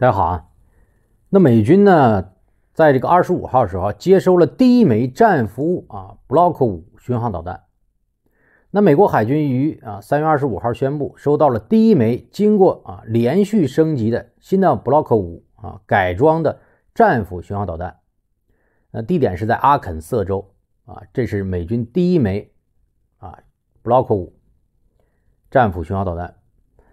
大家好啊！那美军呢，在这个二十五号的时候接收了第一枚战斧啊 Block 五巡航导弹。那美国海军于啊三月二十五号宣布收到了第一枚经过啊连续升级的新的 Block 五啊改装的战斧巡航导弹。那地点是在阿肯色州啊，这是美军第一枚啊 Block 五战斧巡航导弹。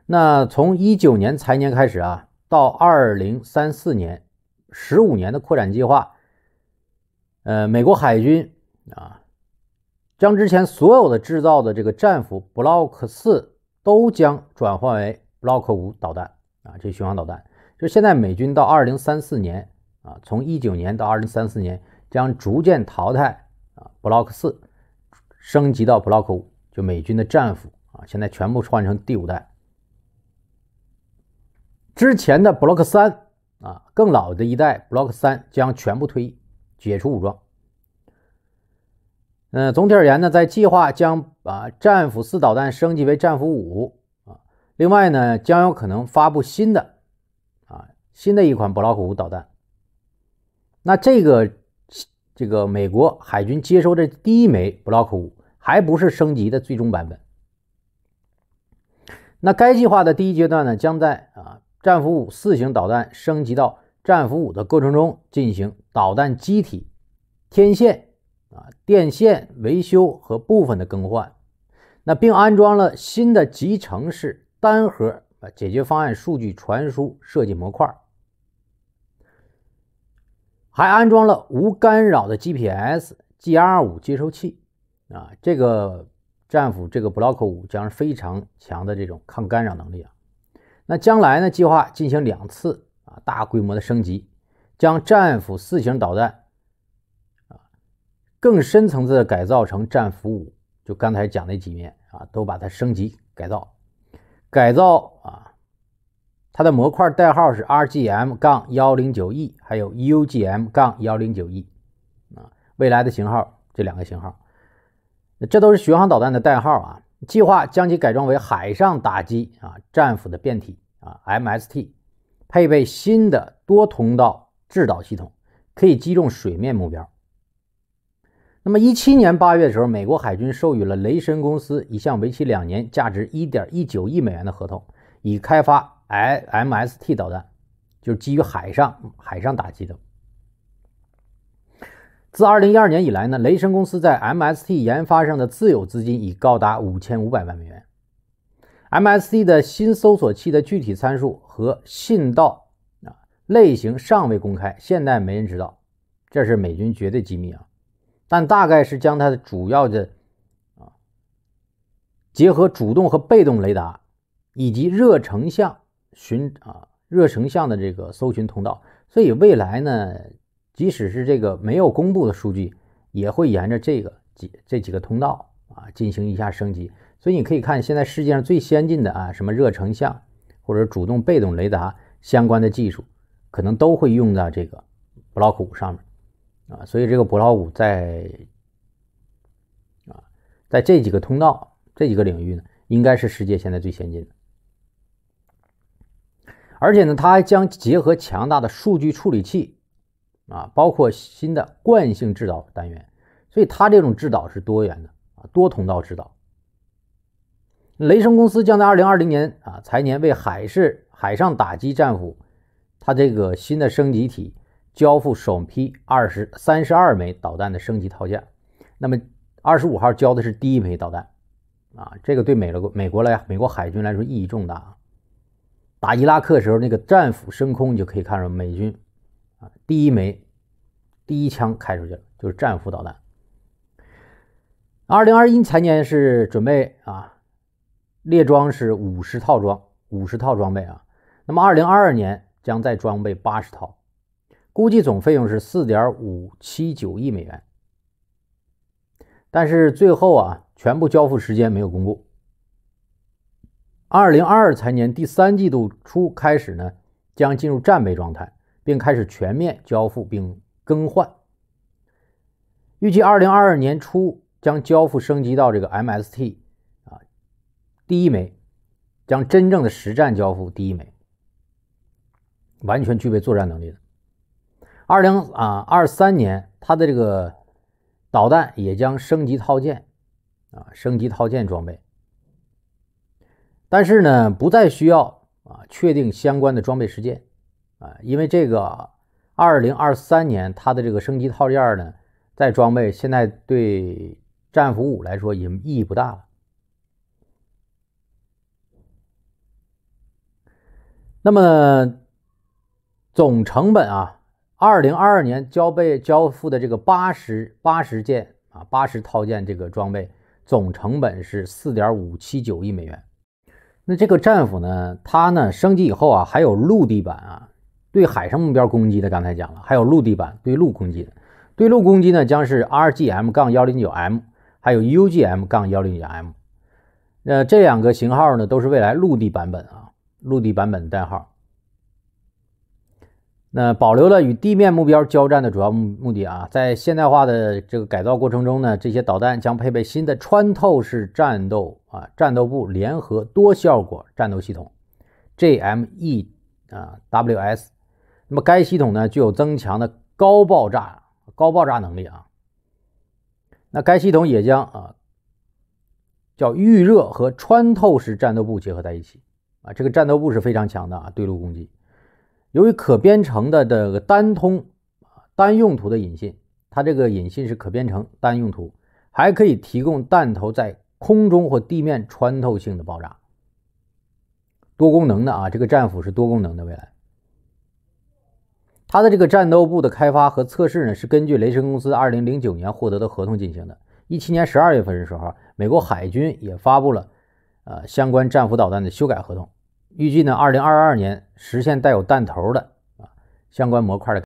那从一九年财年开始啊。到二零三四年，十五年的扩展计划，呃，美国海军啊，将之前所有的制造的这个战斧 Block 四都将转换为 Block 五导弹啊，这巡航导弹。就现在美军到二零三四年啊，从一九年到二零三四年将逐渐淘汰啊 Block 四，升级到 Block 五，就美军的战斧啊，现在全部换成第五代。之前的 Block 三啊，更老的一代 Block 三将全部退役，解除武装。呃，总体而言呢，在计划将把战斧四导弹升级为战斧五啊，另外呢，将有可能发布新的啊，新的一款 Block 五导弹。那这个这个美国海军接收的第一枚 Block 五还不是升级的最终版本。那该计划的第一阶段呢，将在啊。战斧五四型导弹升级到战斧五的过程中，进行导弹机体、天线啊、电线维修和部分的更换。那并安装了新的集成式单核啊解决方案数据传输设计模块，还安装了无干扰的 GPS GR 五接收器啊。这个战斧这个 Block 五将是非常强的这种抗干扰能力啊。那将来呢？计划进行两次啊大规模的升级，将战斧四型导弹啊更深层次的改造成战斧五。就刚才讲那几面啊，都把它升级改造。改造啊，它的模块代号是 RGM-109E，杠还有 UGM-109E 杠啊，未来的型号这两个型号，这都是巡航导弹的代号啊。计划将其改装为海上打击啊战斧的变体啊 MST，配备新的多通道制导系统，可以击中水面目标。那么一七年八月的时候，美国海军授予了雷神公司一项为期两年、价值一点一九亿美元的合同，以开发 MST 导弹，就是基于海上海上打击的。自二零一二年以来呢，雷神公司在 MST 研发上的自有资金已高达五千五百万美元。MST 的新搜索器的具体参数和信道啊类型尚未公开，现在没人知道，这是美军绝对机密啊。但大概是将它的主要的啊结合主动和被动雷达，以及热成像寻啊热成像的这个搜寻通道，所以未来呢。即使是这个没有公布的数据，也会沿着这个几这几个通道啊进行一下升级。所以你可以看，现在世界上最先进的啊，什么热成像或者主动被动雷达相关的技术，可能都会用到这个 Block 五上面啊。所以这个 Block 五在啊在这几个通道这几个领域呢，应该是世界现在最先进的。而且呢，它还将结合强大的数据处理器。啊，包括新的惯性制导单元，所以它这种制导是多元的啊，多通道制导。雷声公司将在二零二零年啊财年为海事海上打击战斧，它这个新的升级体交付首批二十三十二枚导弹的升级套件。那么二十五号交的是第一枚导弹啊，这个对美国美国来美国海军来说意义重大。打伊拉克时候那个战斧升空，你就可以看到美军。啊，第一枚，第一枪开出去了，就是战斧导弹。二零二一财年是准备啊，列装是五十套装，五十套装备啊。那么二零二二年将再装备八十套，估计总费用是四点五七九亿美元。但是最后啊，全部交付时间没有公布。二零二二财年第三季度初开始呢，将进入战备状态。并开始全面交付并更换，预计二零二二年初将交付升级到这个 MST 啊，第一枚将真正的实战交付，第一枚完全具备作战能力的。二零啊二三年，它的这个导弹也将升级套件啊，升级套件装备，但是呢，不再需要啊确定相关的装备时间。啊，因为这个，二零二三年它的这个升级套件呢，在装备现在对战斧五来说也意义不大了。那么，总成本啊，二零二二年交备交付的这个八十八十件啊，八十套件这个装备总成本是四点五七九亿美元。那这个战斧呢，它呢升级以后啊，还有陆地版啊。对海上目标攻击的，刚才讲了，还有陆地版对陆攻击的。对陆攻击呢，将是 RGM-109M，杠还有 UGM-109M 杠。那这两个型号呢，都是未来陆地版本啊，陆地版本的代号。那保留了与地面目标交战的主要目目的啊，在现代化的这个改造过程中呢，这些导弹将配备新的穿透式战斗啊战斗部联合多效果战斗系统 JME 啊 WS。那么该系统呢，具有增强的高爆炸高爆炸能力啊。那该系统也将啊叫预热和穿透式战斗部结合在一起啊。这个战斗部是非常强的啊，对陆攻击。由于可编程的这个单通单用途的引信，它这个引信是可编程单用途，还可以提供弹头在空中或地面穿透性的爆炸。多功能的啊，这个战斧是多功能的未来。它的这个战斗部的开发和测试呢，是根据雷神公司二零零九年获得的合同进行的。一七年十二月份的时候，美国海军也发布了，呃，相关战斧导弹的修改合同，预计呢，二零二二年实现带有弹头的啊相关模块的。